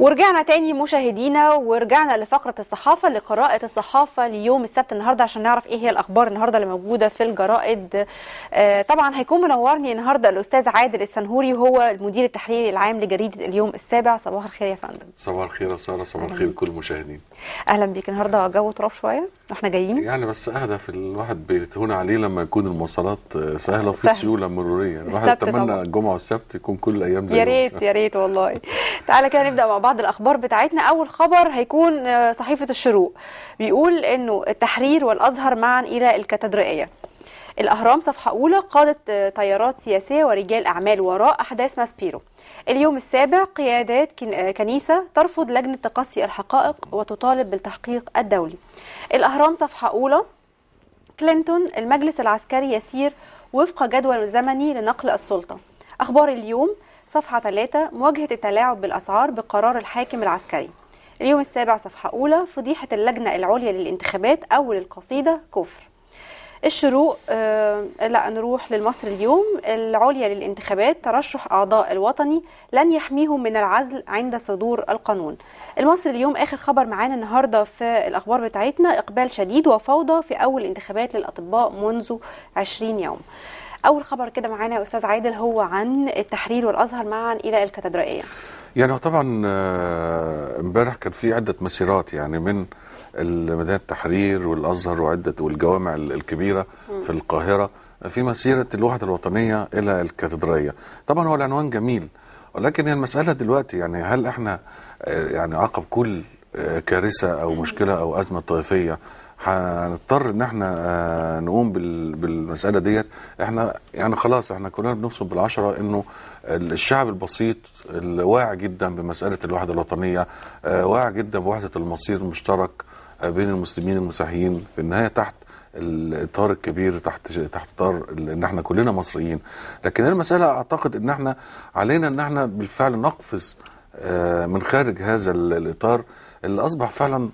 ورجعنا تاني مشاهدينا ورجعنا لفقره الصحافه لقراءه الصحافه ليوم السبت النهارده عشان نعرف ايه هي الاخبار النهارده اللي موجوده في الجرائد آه طبعا هيكون منورني النهارده الاستاذ عادل السنهوري وهو المدير التحريري العام لجريده اليوم السابع صباح الخير يا فندم صباح الخير يا ساره صباح الخير لكل المشاهدين اهلا بيك النهارده جو تراب شويه واحنا جايين يعني بس في الواحد بيتهون عليه لما يكون المواصلات آه، سهله وفي سهل. مروريه الواحد يتمنى الجمعه والسبت يكون كل الايام زي يا ريت يا ريت والله تعالى كده نبدا مع بعض بعض الاخبار بتاعتنا اول خبر هيكون آه، صحيفه الشروق بيقول انه التحرير والازهر معا الى الكاتدرائيه الأهرام صفحة أولى قادة آه، طيارات سياسية ورجال أعمال وراء أحداث ماسبيرو اليوم السابع قيادات آه، كنيسة ترفض لجنة تقصي الحقائق وتطالب بالتحقيق الدولي الأهرام صفحة أولى كلينتون المجلس العسكري يسير وفق جدول زمني لنقل السلطة أخبار اليوم صفحة 3 مواجهة التلاعب بالأسعار بقرار الحاكم العسكري اليوم السابع صفحة أولى فضيحة اللجنة العليا للانتخابات أول القصيدة كفر الشروق آه لا نروح للمصر اليوم العليا للانتخابات ترشح أعضاء الوطني لن يحميهم من العزل عند صدور القانون المصر اليوم آخر خبر معانا النهاردة في الأخبار بتاعتنا إقبال شديد وفوضى في أول انتخابات للأطباء منذ 20 يوم اول خبر كده معانا يا استاذ عادل هو عن التحرير والازهر معا الى الكاتدرائيه يعني طبعا آه، امبارح كان في عده مسيرات يعني من ميدان التحرير والازهر وعده والجوامع الكبيره في القاهره في مسيره الوحده الوطنيه الى الكاتدرائيه طبعا هو العنوان جميل ولكن هي المساله دلوقتي يعني هل احنا آه، يعني عقب كل آه، كارثه او مشكله او ازمه طائفيه هنضطر ان احنا آه، نقوم بالمساله ديت احنا يعني خلاص احنا كلنا بنقسم بالعشره انه الشعب البسيط واعي جدا بمساله الوحده الوطنيه آه، واعي جدا بوحده المصير المشترك آه، بين المسلمين والمسيحيين في النهايه تحت الاطار الكبير تحت تحت اطار ان احنا كلنا مصريين لكن المساله اعتقد ان احنا علينا ان احنا بالفعل نقفز من خارج هذا الاطار اللي اصبح فعلا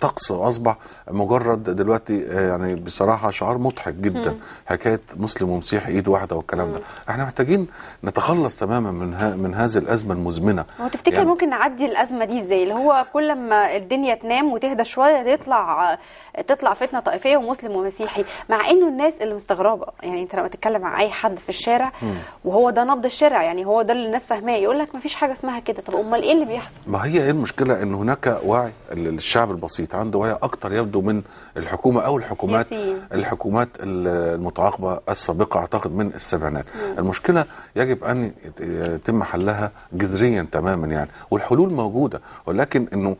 طقس واصبح مجرد دلوقتي آه، يعني بصراحه شعار مضحك جدا حكايه مسلم ومسيحي ايد واحده والكلام ده احنا محتاجين نتخلص تماما من ها من هذه الازمه المزمنه هو تفتكر يعني ممكن نعدي الازمه دي ازاي اللي هو كل ما الدنيا تنام وتهدى شويه تطلع آه، تطلع فتنه طائفيه ومسلم ومسيحي مع انه الناس اللي مستغربه يعني انت لما تتكلم مع اي حد في الشارع وهو ده نبض الشارع يعني هو ده اللي الناس فاهماه يقول لك ما فيش حاجه اسمها كده طب امال ايه اللي بيحصل ما هي ايه المشكله ان هناك وعي للشعب بسيط عنده وعي اكتر يبدو من الحكومه او الحكومات سياسية. الحكومات المتعاقبه السابقه اعتقد من السبعينات المشكله يجب ان يتم حلها جذريا تماما يعني والحلول موجوده ولكن انه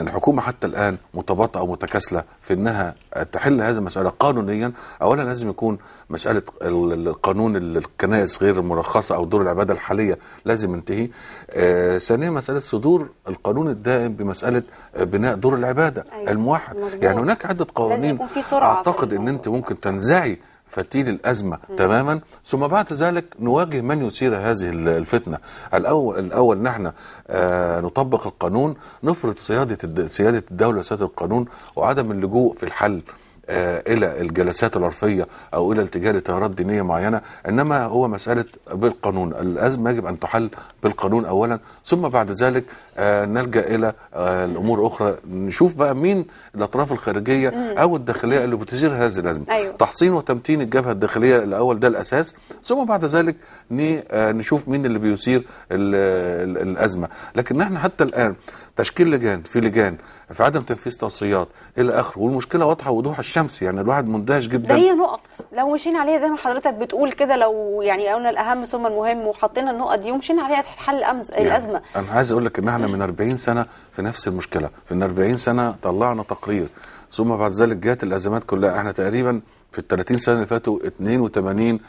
الحكومه حتى الان متباطئه ومتكاسله في انها تحل هذه المساله قانونيا اولا لازم يكون مساله القانون الكنائس غير المرخصه او دور العباده الحاليه لازم ينتهي آه، ثانيا مساله صدور القانون الدائم بمساله بناء دور العباده أيوة. الموحد مزبوط. يعني هناك عده قوانين اعتقد ان انت ممكن تنزعي فتيل الأزمة م. تماما ثم بعد ذلك نواجه من يثير هذه الفتنة الأول, الأول نحن آه نطبق القانون نفرض سيادة سيادة الدولة سيادة القانون وعدم اللجوء في الحل آه، الى الجلسات العرفيه او الى اتجاه لتيارات دينيه معينه انما هو مساله بالقانون الازمه يجب ان تحل بالقانون اولا ثم بعد ذلك آه، نلجا الى آه، الامور اخرى نشوف بقى مين الاطراف الخارجيه او الداخليه اللي بتثير هذه الازمه أيوة. تحصين وتمتين الجبهه الداخليه الاول ده الاساس ثم بعد ذلك نشوف مين اللي بيثير الازمه لكن احنا حتى الان تشكيل لجان في لجان في عدم تنفيذ توصيات الى اخره والمشكله واضحه وضوح الشمس يعني الواحد مندهش جدا ده هي نقط لو مشينا عليها زي ما حضرتك بتقول كده لو يعني قلنا الاهم ثم المهم وحطينا النقط دي ومشينا عليها هتتحل أمز... يعني الازمه انا عايز اقول لك ان احنا من 40 سنه في نفس المشكله في ال 40 سنه طلعنا تقرير ثم بعد ذلك جت الازمات كلها احنا تقريبا في ال 30 سنه اللي فاتوا 82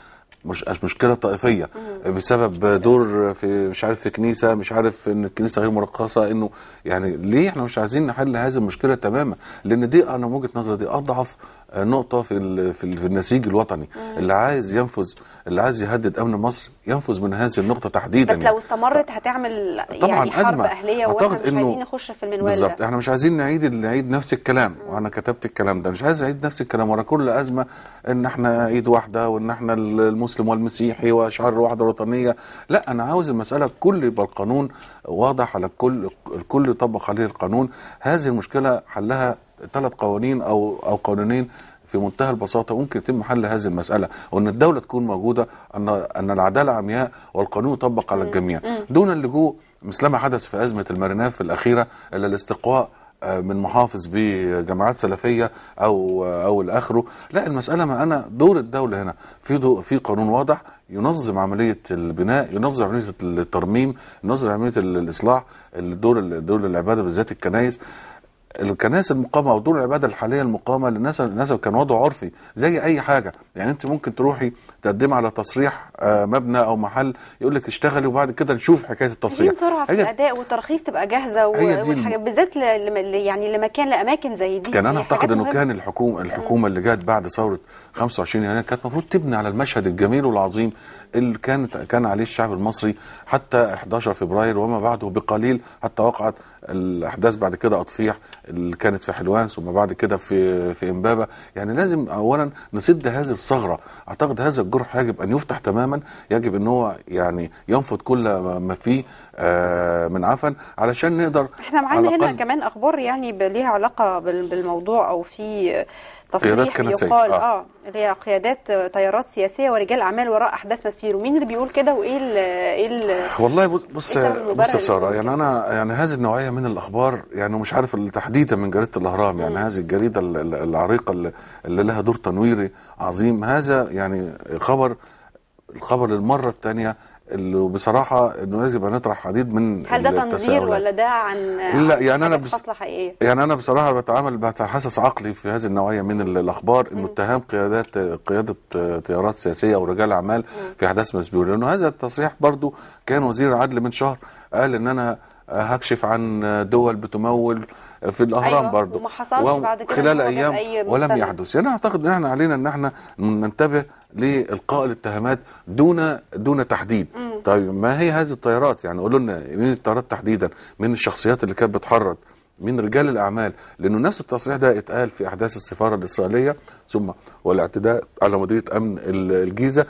مش مشكله طائفيه بسبب دور في مش عارف في كنيسه مش عارف ان الكنيسه غير مرخصه انه يعني ليه احنا مش عايزين نحل هذه المشكله تماما لان دي انا من وجهه نظري دي اضعف نقطه في في النسيج الوطني اللي عايز ينفذ اللي عايز يهدد امن مصر ينفذ من هذه النقطه تحديدا بس لو استمرت هتعمل طبعا يعني حرب أزمة. اهليه واحنا مش إنه عايزين نخش في المنوال بالظبط احنا مش عايزين نعيد نعيد نفس الكلام م. وانا كتبت الكلام ده مش عايز اعيد نفس الكلام ورا كل ازمه ان احنا ايد واحده وان احنا المسلم والمسيحي واشعار الوحده الوطنيه لا انا عاوز المساله كل يبقى القانون واضح على الكل الكل يطبق عليه القانون هذه المشكله حلها ثلاث قوانين او او قانونين في منتهى البساطه ممكن يتم حل هذه المساله وان الدوله تكون موجوده ان ان العداله عمياء والقانون يطبق على الجميع دون اللجوء مثلما حدث في ازمه المرناف الاخيره الى الاستقواء آه، من محافظ بجماعات سلفيه او آه، او الأخره لا المساله ما انا دور الدوله هنا في دو في قانون واضح ينظم عمليه البناء ينظم عمليه الترميم ينظم عمليه الاصلاح الدور دور العباده بالذات الكنائس الكنائس المقامه او دور العباده الحاليه المقامه للناس الناس كان وضع عرفي زي اي حاجه يعني انت ممكن تروحي تقدمي على تصريح آه، مبنى او محل يقول لك اشتغلي وبعد كده نشوف حكايه التصريح سرعة في الاداء والتراخيص تبقى جاهزه والحاجات بالذات يعني لمكان لاماكن زي دي كان يعني انا اعتقد انه كان الحكومه الحكومه اللي جت بعد ثوره 25 يناير كانت المفروض تبني على المشهد الجميل والعظيم اللي كانت كان عليه الشعب المصري حتى 11 فبراير وما بعده بقليل حتى وقعت الاحداث بعد كده اطفيح اللي كانت في حلوان ثم بعد كده في في امبابه يعني لازم اولا نسد هذه الثغره اعتقد هذا الجرح يجب ان يفتح تماما يجب ان هو يعني ينفض كل ما فيه آه، من عفن علشان نقدر احنا معانا هنا كمان اخبار يعني ليها علاقه بالموضوع او في تصريح يقال آه. اه اللي هي قيادات تيارات آه، سياسيه ورجال اعمال وراء احداث ماسبيرو مين اللي بيقول كده وايه ال ايه ال والله بص إيه بص يا ساره يعني انا يعني هذه النوعيه من الاخبار يعني مش عارف تحديدا من جريده الاهرام يعني هذه الجريده العريقه اللي لها دور تنويري عظيم هذا يعني خبر الخبر للمره الثانيه اللي بصراحه انه لازم نطرح عديد من هل ده تنظير ولا ده عن لا يعني انا بس حقيقيه يعني انا بصراحه بتعامل بتحسس عقلي في هذه النوعيه من الاخبار انه اتهام قيادات قياده تيارات سياسيه او رجال اعمال في احداث مسبيول لانه هذا التصريح برضو كان وزير العدل من شهر قال ان انا هكشف عن دول بتمول في الاهرام أيوة برضو وما حصلش بعد كده خلال ايام أي ولم يحدث يعني اعتقد ان احنا علينا ان احنا ننتبه لإلقاء الاتهامات دون دون تحديد مم. طيب ما هي هذه الطيارات يعني قولوا لنا مين الطيارات تحديدا مين الشخصيات اللي كانت بتحرض من رجال الأعمال لأنه نفس التصريح ده اتقال في أحداث السفارة الإسرائيلية ثم والاعتداء على مديرية أمن الجيزة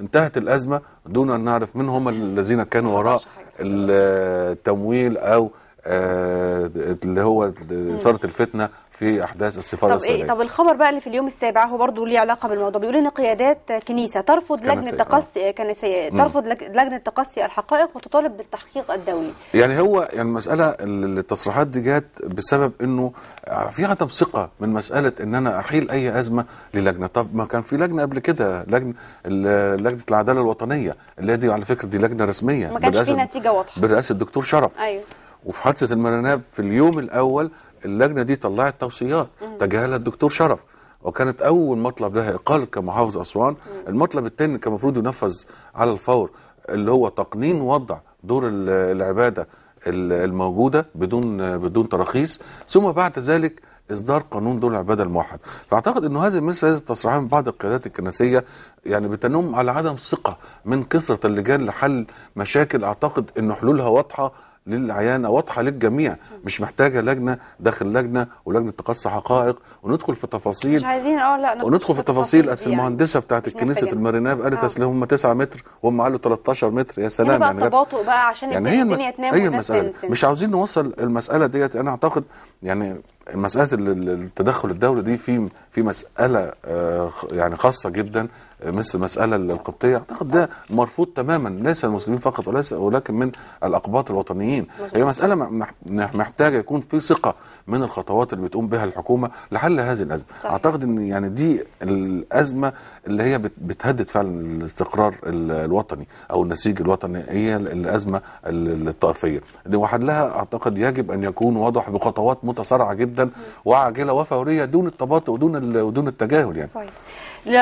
انتهت الأزمة دون أن نعرف من هم الذين كانوا وراء التمويل أو آه، اللي هو إثارة الفتنة في احداث السفاره طب إيه طب الخبر بقى اللي في اليوم السابع هو برضه ليه علاقه بالموضوع بيقول ان قيادات كنيسه ترفض لجنه آه. تقصي آه. كنسيه آه، ترفض لجنه تقصي الحقائق وتطالب بالتحقيق الدولي يعني هو يعني المساله التصريحات دي جت بسبب انه في عدم ثقه من مساله ان انا احيل اي ازمه للجنه طب ما كان في لجنه قبل كده لجنه لجنه العداله الوطنيه اللي دي على فكره دي لجنه رسميه ما كانش في نتيجه واضحه برئاسه الدكتور شرف ايوه وفي حادثه المرناب في اليوم الاول اللجنه دي طلعت توصيات تجاهلها الدكتور شرف وكانت اول مطلب لها اقاله كمحافظ اسوان المطلب الثاني كان المفروض ينفذ على الفور اللي هو تقنين وضع دور العباده الموجوده بدون بدون تراخيص ثم بعد ذلك اصدار قانون دور العباده الموحد فاعتقد انه هذه مثل هذه التصريحات من بعض القيادات الكنسيه يعني بتنم على عدم ثقه من كثره اللجان لحل مشاكل اعتقد انه حلولها واضحه للعيانه واضحه للجميع مش محتاجه لجنه داخل لجنه ولجنه تقصي حقائق وندخل في تفاصيل مش عايزين اه لا وندخل في تفاصيل اصل يعني. المهندسه بتاعت كنيسه المريناب قالت اصل هم 9 متر وهم قالوا 13 متر يا سلام إيه بقى يعني تباطؤ بقى عشان يعني الدنيا, الدنيا تنام هي المساله مش عاوزين نوصل المساله ديت انا اعتقد يعني مساله التدخل الدولي دي في في مساله آه، يعني خاصه جدا آه، مثل المساله القبطيه اعتقد ده مرفوض تماما ليس المسلمين فقط وليس ولكن من الاقباط الوطنيين هي مساله محتاجه يكون في ثقه من الخطوات اللي بتقوم بها الحكومه لحل هذه الازمه اعتقد ان يعني دي الازمه اللي هي بتهدد فعلا الاستقرار الوطني او النسيج الوطني هي الازمه الطائفيه لوحدها اعتقد يجب ان يكون واضح بخطوات متسارعه جدا جدا وعاجله وفوريه دون التباطؤ ودون ودون التجاهل يعني صحيح.